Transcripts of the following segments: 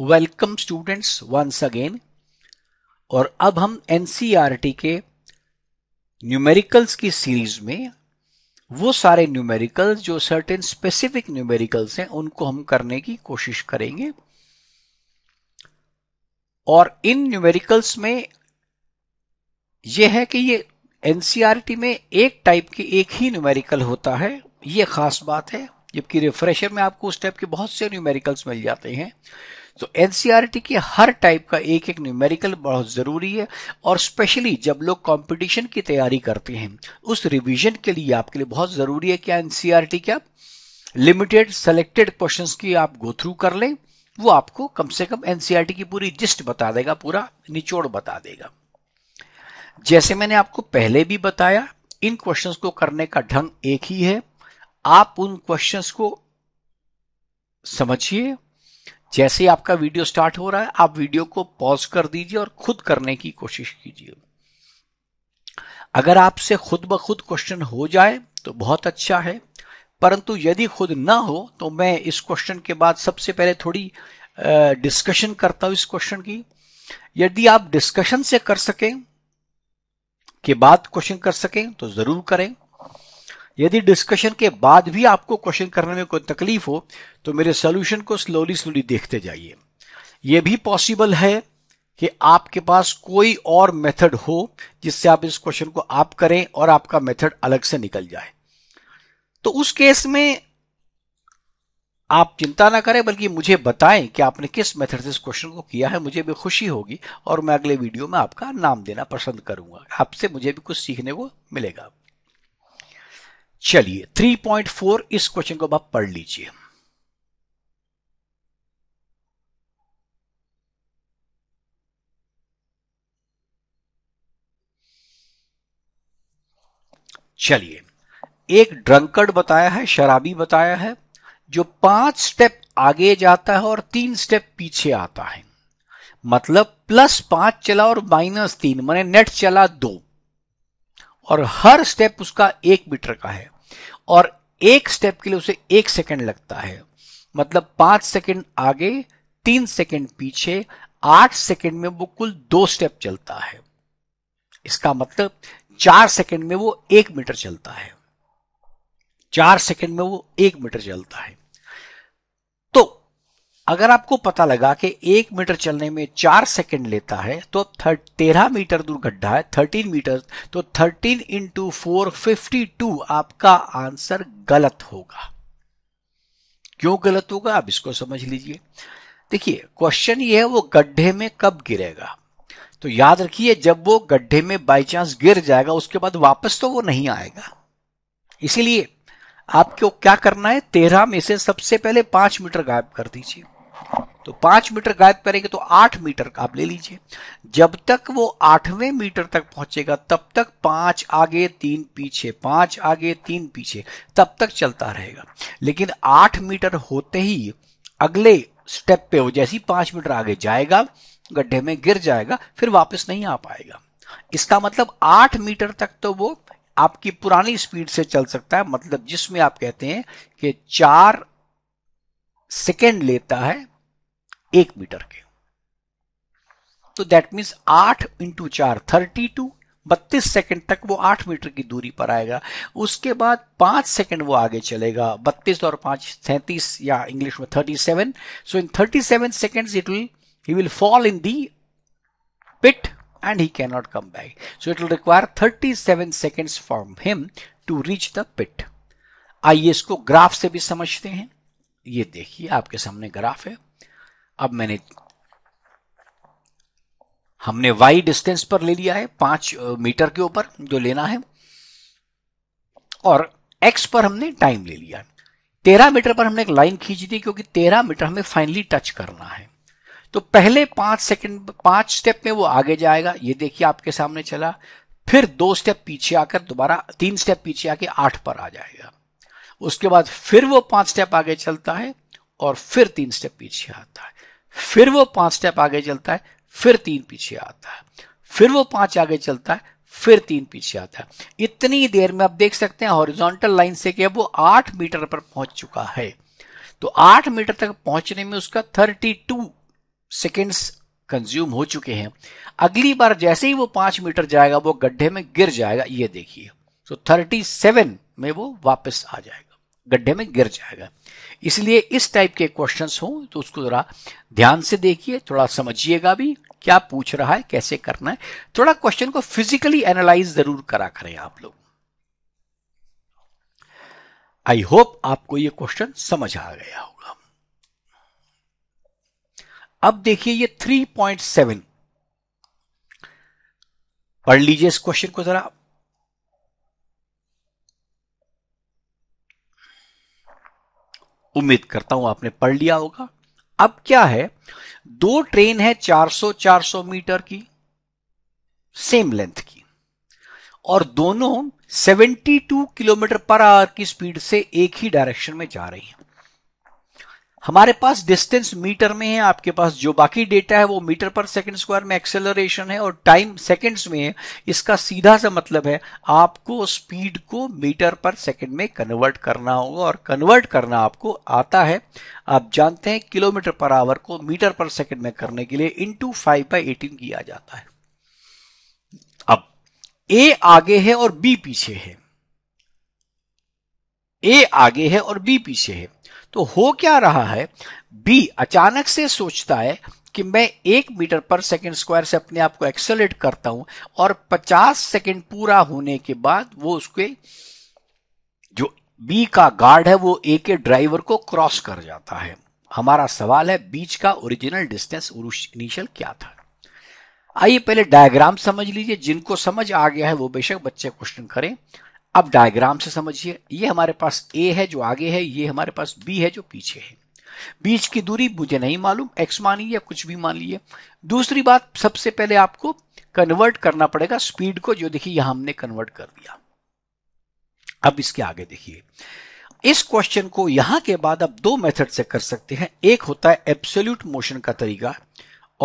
welcome students once again और अब हम एनसीईआरटी e के न्यूमेरिकल्स की सीरीज में वो सारे न्यूमेरिकल्स जो सर्टेन स्पेसिफिक न्यूमेरिकल्स हैं उनको हम करने की कोशिश करेंगे और इन न्यूमेरिकल्स में यह है कि ये एनसीईआरटी e में एक टाइप के एक ही न्यूमेरिकल होता है ये खास बात है जबकि रिफ्रेशर में आपको उस टाइप के बहुत से न्यूमेरिकल्स मिल जाते हैं तो एन e के हर टाइप का एक एक न्यूमेरिकल बहुत ज़रूरी है और स्पेशली जब लोग कंपटीशन की तैयारी करते हैं उस रिवीजन के लिए आपके लिए बहुत ज़रूरी है क्या एनसीआरटी क्या लिमिटेड सेलेक्टेड क्वेश्चंस की आप गो थ्रू कर लें वो आपको कम से कम एनसीईआरटी e की पूरी जिस्ट बता देगा पूरा निचोड़ बता देगा जैसे मैंने आपको पहले भी बताया इन क्वेश्चंस को करने का ढंग एक ही है आप उन क्वेश्चंस को समझिए जैसे ही आपका वीडियो स्टार्ट हो रहा है आप वीडियो को पॉज कर दीजिए और खुद करने की कोशिश कीजिए अगर आपसे खुद ब खुद क्वेश्चन हो जाए तो बहुत अच्छा है परंतु यदि खुद ना हो तो मैं इस क्वेश्चन के बाद सबसे पहले थोड़ी डिस्कशन करता हूं इस क्वेश्चन की यदि आप डिस्कशन से कर सकें के बाद क्वेश्चन कर सकें तो जरूर करें यदि डिस्कशन के बाद भी आपको क्वेश्चन करने में कोई तकलीफ हो तो मेरे सोल्यूशन को स्लोली स्लोली देखते जाइए यह भी पॉसिबल है कि आपके पास कोई और मेथड हो जिससे आप इस क्वेश्चन को आप करें और आपका मेथड अलग से निकल जाए तो उस केस में आप चिंता ना करें बल्कि मुझे बताएं कि आपने किस मेथड से इस क्वेश्चन को किया है मुझे भी खुशी होगी और मैं अगले वीडियो में आपका नाम देना पसंद करूंगा आपसे मुझे भी कुछ सीखने को मिलेगा चलिए 3.4 इस क्वेश्चन को आप पढ़ लीजिए चलिए एक ड्रंकर्ड बताया है शराबी बताया है जो पांच स्टेप आगे जाता है और तीन स्टेप पीछे आता है मतलब प्लस पांच चला और माइनस तीन मैंने नेट चला दो और हर स्टेप उसका एक मीटर का है और एक स्टेप के लिए उसे एक सेकेंड लगता है मतलब पांच सेकेंड आगे तीन सेकेंड पीछे आठ सेकेंड में वो कुल दो स्टेप चलता है इसका मतलब चार सेकेंड में वो एक मीटर चलता है चार सेकेंड में वो एक मीटर चलता है अगर आपको पता लगा कि एक मीटर चलने में चार सेकंड लेता है तो अब तेरह मीटर दूर गड्ढा है थर्टीन मीटर तो thirteen into four fifty two आपका आंसर गलत होगा क्यों गलत होगा आप इसको समझ लीजिए देखिए क्वेश्चन ये है वो गड्ढे में कब गिरेगा तो याद रखिए जब वो गड्ढे में बाई चांस गिर जाएगा उसके बाद वापस तो वो नहीं आएगा इसीलिए आपको क्या करना है तेरह में से सबसे पहले पांच मीटर गायब कर दीजिए तो पांच मीटर गायब करेंगे तो आठ मीटर का आप ले लीजिए जब तक वो आठवें मीटर तक पहुंचेगा तब तक पांच आगे तीन पीछे पांच आगे तीन पीछे तब तक चलता रहेगा लेकिन आठ मीटर होते ही अगले स्टेप पे वो जैसी पांच मीटर आगे जाएगा गड्ढे में गिर जाएगा फिर वापस नहीं आ पाएगा इसका मतलब आठ मीटर तक तो वो आपकी पुरानी स्पीड से चल सकता है मतलब जिसमें आप कहते हैं कि चार सेकेंड लेता है एक मीटर के तो दैट मीन्स आठ इंटू चार थर्टी टू बत्तीस सेकेंड तक वो आठ मीटर की दूरी पर आएगा उसके बाद पांच सेकेंड वो आगे चलेगा बत्तीस और पांच सैंतीस या इंग्लिश में thirty seven so in thirty seven second it will he will fall in the pit and can not come back so it will require thirty seven second for him to reach the pit आइए इसको graph से भी समझते हैं ये देखिए आपके सामने ग्राफ है अब मैंने हमने वाई डिस्टेंस पर ले लिया है पांच मीटर के ऊपर जो लेना है और एक्स पर हमने टाइम ले लिया है तेरह मीटर पर हमने एक लाइन खींची थी क्योंकि तेरह मीटर हमें फाइनली टच करना है तो पहले पांच सेकंड पांच स्टेप में वो आगे जाएगा ये देखिए आपके सामने चला फिर दो स्टेप पीछे आकर दोबारा तीन स्टेप पीछे आके आठ पर आ जाएगा उसके बाद फिर वो पांच स्टेप आगे चलता है और फिर तीन स्टेप पीछे आता है फिर वो पांच स्टेप आगे चलता है फिर तीन पीछे आता है फिर वो पांच आगे चलता है फिर तीन पीछे आता है इतनी देर में आप देख सकते हैं हॉरिजॉन्टल लाइन से क्या वो आठ मीटर पर पहुंच चुका है तो आठ मीटर तक पहुंचने में उसका थर्टी टू सेकेंड्स कंज्यूम हो चुके हैं अगली बार जैसे ही वो पांच मीटर जाएगा वो गड्ढे में गिर जाएगा ये देखिए तो थर्टी सेवन में वो वापस आ जाएगा गड्ढे में गिर जाएगा इसलिए इस टाइप के क्वेश्चंस हो तो उसको जरा ध्यान से देखिए थोड़ा समझिएगा भी क्या पूछ रहा है कैसे करना है थोड़ा क्वेश्चन को फिजिकली एनालाइज जरूर करा करें आप लोग आई होप आपको ये क्वेश्चन समझ आ गया होगा अब देखिए ये 3.7 पढ़ लीजिए इस क्वेश्चन को जरा उम्मीद करता हूं आपने पढ़ लिया होगा अब क्या है दो ट्रेन है 400 400 मीटर की सेम लेंथ की और दोनों 72 किलोमीटर पर आवर की स्पीड से एक ही डायरेक्शन में जा रही हैं हमारे पास डिस्टेंस मीटर में है आपके पास जो बाकी डेटा है वो मीटर पर सेकंड स्क्वायर में एक्सेलरेशन है और टाइम सेकंड्स में है इसका सीधा सा मतलब है आपको स्पीड को मीटर पर सेकंड में कन्वर्ट करना होगा और कन्वर्ट करना आपको आता है आप जानते हैं किलोमीटर पर आवर को मीटर पर सेकंड में करने के लिए इंटू फाइव बाई एटीन किया जाता है अब ए आगे है और बी पीछे है ए आगे है और बी पीछे है तो हो क्या रहा है बी अचानक से सोचता है कि मैं एक मीटर पर सेकेंड स्क्वायर से अपने आप को एक्सेलेट करता हूं और 50 सेकेंड पूरा होने के बाद वो उसके जो बी का गार्ड है वो ए के ड्राइवर को क्रॉस कर जाता है हमारा सवाल है बीच का ओरिजिनल डिस्टेंस इनिशियल क्या था आइए पहले डायग्राम समझ लीजिए जिनको समझ आ गया है वो बेशक बच्चे क्वेश्चन करें अब डायग्राम से समझिए ये हमारे पास ए है जो आगे है ये हमारे पास बी है जो पीछे है बीच की दूरी मुझे नहीं मालूम एक्स मानिए या कुछ भी मान लिए दूसरी बात सबसे पहले आपको कन्वर्ट करना पड़ेगा स्पीड को जो देखिए यहां हमने कन्वर्ट कर दिया अब इसके आगे देखिए इस क्वेश्चन को यहां के बाद आप दो मेथड से कर सकते हैं एक होता है एब्सोल्यूट मोशन का तरीका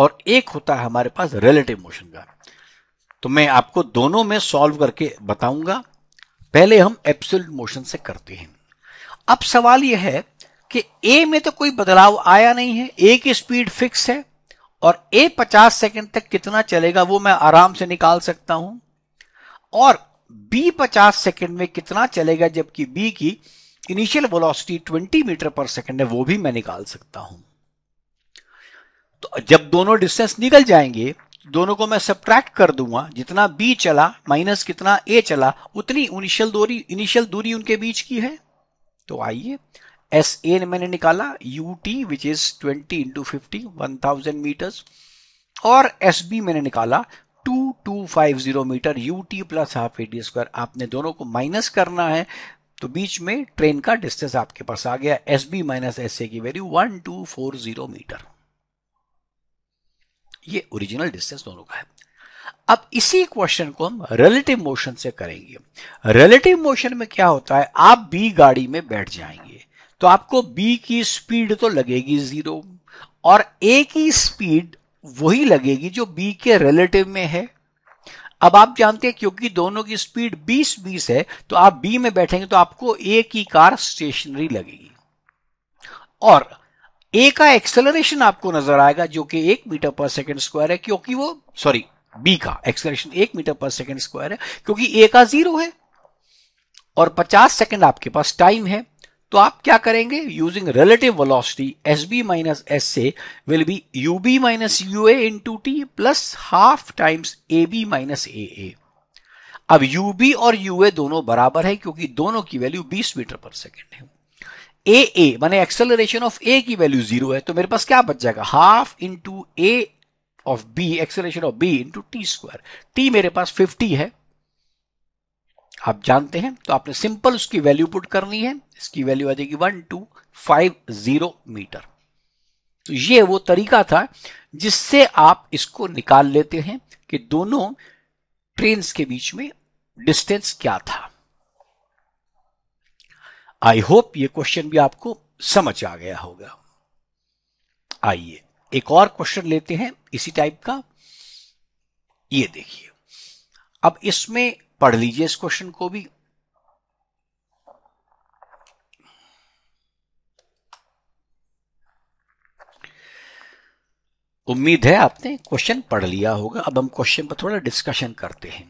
और एक होता है हमारे पास रिलेटिव मोशन का तो मैं आपको दोनों में सॉल्व करके बताऊंगा पहले हम एब्सोल्यूट मोशन से करते हैं अब सवाल यह है कि ए में तो कोई बदलाव आया नहीं है ए की स्पीड फिक्स है और ए 50 सेकंड तक कितना चलेगा वो मैं आराम से निकाल सकता हूं और बी 50 सेकंड में कितना चलेगा जबकि बी की इनिशियल वेलोसिटी 20 मीटर पर सेकंड है वो भी मैं निकाल सकता हूं तो जब दोनों डिस्टेंस निकल जाएंगे दोनों को मैं सब्ट्रैक्ट कर दूंगा जितना बी चला माइनस कितना ए चला उतनी इनिशियल दूरी इनिशियल दूरी उनके बीच की है तो आइए एस ए ने मैंने निकाला U T which is twenty into fifty one thousand metres और एस बी मैंने निकाला two two five zero metre U T plus half A D square आपने दोनों को माइनस करना है तो बीच में ट्रेन का डिस्टेंस आपके पास आ गया S B minus S A की value one two four zero metre ये ओरिजिनल डिस्टेंस दोनों का है अब इसी क्वेश्चन को हम रिलेटिव मोशन से करेंगे रिलेटिव मोशन में क्या होता है आप बी गाड़ी में बैठ जाएंगे तो आपको बी की स्पीड तो लगेगी जीरो और ए की स्पीड वही लगेगी जो बी के रिलेटिव में है अब आप जानते हैं क्योंकि दोनों की स्पीड 20 20 है तो आप बी में बैठेंगे तो आपको ए की कार स्टेशनरी लगेगी और ए का एक्सेलरेशन आपको नजर आएगा जो कि एक मीटर पर सेकेंड स्क्वायर है क्योंकि वो सॉरी बी का एक्सेलरेशन एक मीटर पर सेकेंड स्क्वायर है क्योंकि ए का जीरो है और 50 सेकेंड आपके पास टाइम है तो आप क्या करेंगे using relative velocity S B minus S से will be U B minus U A into T plus half times A B minus A A अब यू बी और यू ए दोनों बराबर है क्योंकि दोनों की वैल्यू 20 मीटर पर सेकेंड है ए ए माने एक्सेलरेशन ऑफ ए की वैल्यू जीरो है तो मेरे पास क्या बच जाएगा half into A of B acceleration of B into T square T मेरे पास फिफ्टी है आप जानते हैं तो आपने सिंपल उसकी वैल्यू पुट करनी है इसकी वैल्यू आ जाएगी one two five zero metre तो ये वो तरीका था जिससे आप इसको निकाल लेते हैं कि दोनों ट्रेन के बीच में डिस्टेंस क्या था आई होप ये क्वेश्चन भी आपको समझ आ गया होगा आइए एक और क्वेश्चन लेते हैं इसी टाइप का ये देखिए अब इसमें पढ़ लीजिए इस क्वेश्चन को भी उम्मीद है आपने क्वेश्चन पढ़ लिया होगा अब हम क्वेश्चन पर थोड़ा डिस्कशन करते हैं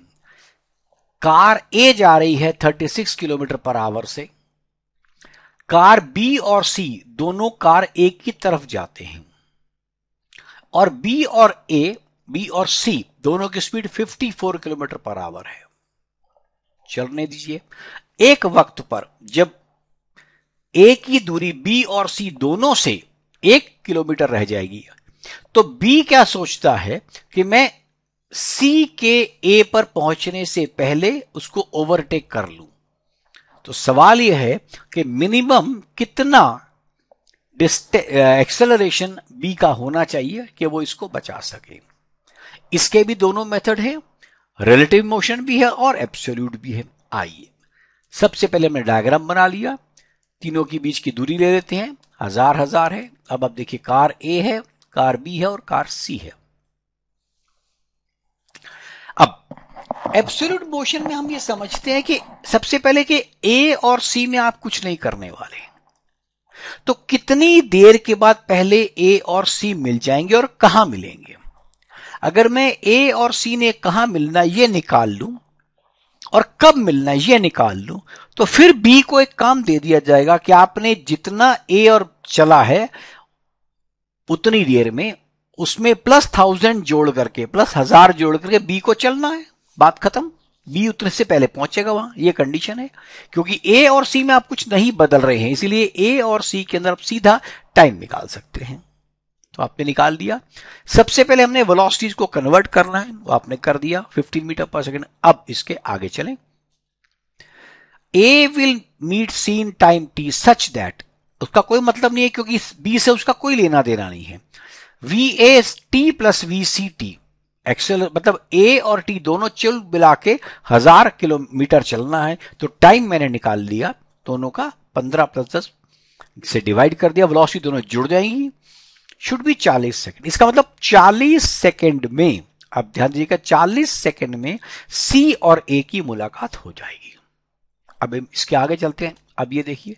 कार ए जा रही है 36 किलोमीटर पर आवर से कार बी और सी दोनों कार ए की तरफ जाते हैं और बी और ए बी और सी दोनों की स्पीड 54 किलोमीटर पर आवर है चलने दीजिए एक वक्त पर जब ए की दूरी बी और सी दोनों से एक किलोमीटर रह जाएगी तो बी क्या सोचता है कि मैं सी के ए पर पहुंचने से पहले उसको ओवरटेक कर लू तो सवाल यह है कि मिनिमम कितना एक्सेलरेशन बी का होना चाहिए कि वो इसको बचा सके इसके भी दोनों मेथड है रिलेटिव मोशन भी है और एब्सोल्यूट भी है आइए सबसे पहले हमने डायग्राम बना लिया तीनों के बीच की दूरी ले लेते हैं हजार हजार है अब आप देखिए कार ए है कार बी है और कार सी है एब्सोल्यूट मोशन में हम ये समझते हैं कि सबसे पहले कि ए और सी में आप कुछ नहीं करने वाले तो कितनी देर के बाद पहले ए और सी मिल जाएंगे और कहा मिलेंगे अगर मैं ए और सी ने कहा मिलना ये निकाल लू और कब मिलना ये निकाल लू तो फिर बी को एक काम दे दिया जाएगा कि आपने जितना ए और चला है उतनी देर में उसमें प्लस थाउजेंड जोड़ करके प्लस हजार जोड़ करके बी को चलना है बात खत्म बी उतने से पहले पहुंचेगा वहां ये कंडीशन है क्योंकि ए और सी में आप कुछ नहीं बदल रहे हैं इसीलिए ए और सी के अंदर आप सीधा टाइम निकाल सकते हैं तो आपने निकाल दिया सबसे पहले हमने वेलोसिटीज को कन्वर्ट करना है वो आपने कर दिया 15 मीटर पर सेकेंड अब इसके आगे चलें A will meet C in time T such that उसका कोई मतलब नहीं है क्योंकि बी से उसका कोई लेना देना नहीं है V A T plus V C T एक्सेल मतलब ए और टी दोनों चिल मिला के हजार किलोमीटर चलना है तो टाइम मैंने निकाल लिया दोनों का पंद्रह प्लस दस से डिवाइड कर दिया वेलोसिटी दोनों जुड़ जाएंगी शुड बी चालीस सेकेंड इसका मतलब चालीस सेकेंड में आप ध्यान दीजिएगा चालीस सेकेंड में सी और ए की मुलाकात हो जाएगी अब इसके आगे चलते हैं अब ये देखिए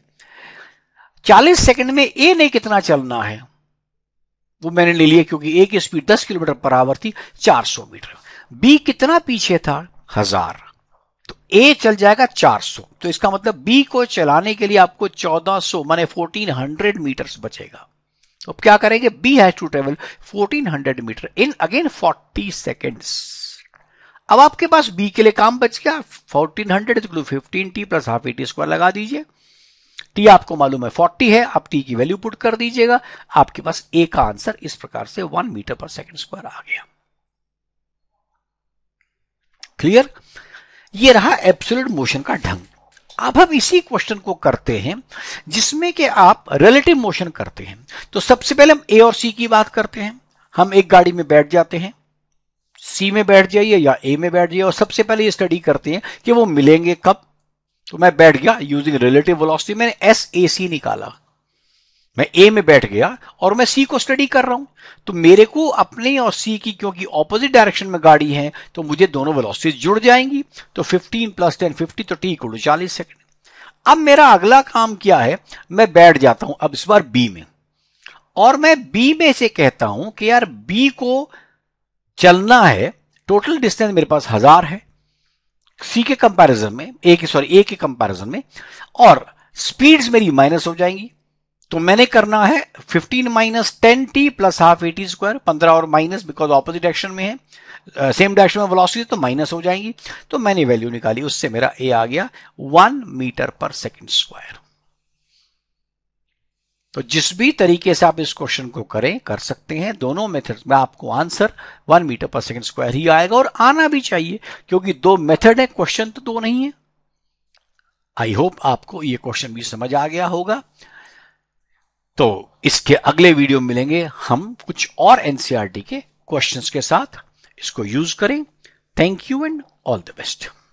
चालीस सेकेंड में ए ने कितना चलना है वो मैंने ले लिया क्योंकि ए की स्पीड 10 किलोमीटर पर आवर थी 400 मीटर बी कितना पीछे था हजार तो ए चल जाएगा 400 तो इसका मतलब बी को चलाने के लिए आपको 1400 माने हंड्रेड मीटर बचेगा तो अब क्या करेंगे B has to travel 1400 metre in again 40 seconds अब आपके पास बी के लिए काम बच गया fourteen hundred fifteen T plus half A T square लगा दीजिए टी आपको मालूम है 40 है आप टी की वैल्यू पुट कर दीजिएगा आपके पास ए का आंसर इस प्रकार से वन मीटर पर सेकंड स्क्वायर आ गया क्लियर ये रहा एब्सोल्यूट मोशन का ढंग अब हम इसी क्वेश्चन को करते हैं जिसमें कि आप रिलेटिव मोशन करते हैं तो सबसे पहले हम ए और सी की बात करते हैं हम एक गाड़ी में बैठ जाते हैं सी में बैठ जाइए या ए में बैठ जाइए और सबसे पहले ये स्टडी करते हैं कि वो मिलेंगे कब तो मैं बैठ गया यूजिंग रिलेटिव वेलोसिटी मैंने एस ए सी निकाला मैं ए में बैठ गया और मैं सी को स्टडी कर रहा हूं तो मेरे को अपने और सी की क्योंकि ऑपोजिट डायरेक्शन में गाड़ी है तो मुझे दोनों वेलोसिटीज जुड़ जाएंगी तो 15 प्लस टेन फिफ्टी तो टी इक्वल चालीस सेकेंड अब मेरा अगला काम क्या है मैं बैठ जाता हूं अब इस बार बी में और मैं बी में से कहता हूं कि यार बी को चलना है टोटल डिस्टेंस मेरे पास हजार है सी के कंपैरिजन में ए के सॉरी ए के कंपैरिजन में और स्पीड्स मेरी माइनस हो जाएंगी तो मैंने करना है 15 minus ten T plus half A T square पंद्रह और माइनस बिकॉज ऑपोजिट डायरेक्शन में है सेम uh, डायरेक्शन में वेलोसिटी तो माइनस हो जाएंगी तो मैंने वैल्यू निकाली उससे मेरा ए आ गया one metre per second square तो जिस भी तरीके से आप इस क्वेश्चन को करें कर सकते हैं दोनों मेथड में आपको आंसर वन मीटर पर सेकंड स्क्वायर ही आएगा और आना भी चाहिए क्योंकि दो मेथड है क्वेश्चन तो दो नहीं है आई होप आपको ये क्वेश्चन भी समझ आ गया होगा तो इसके अगले वीडियो में मिलेंगे हम कुछ और एनसीआरटी e के क्वेश्चन के साथ इसको यूज करें thank you and all the best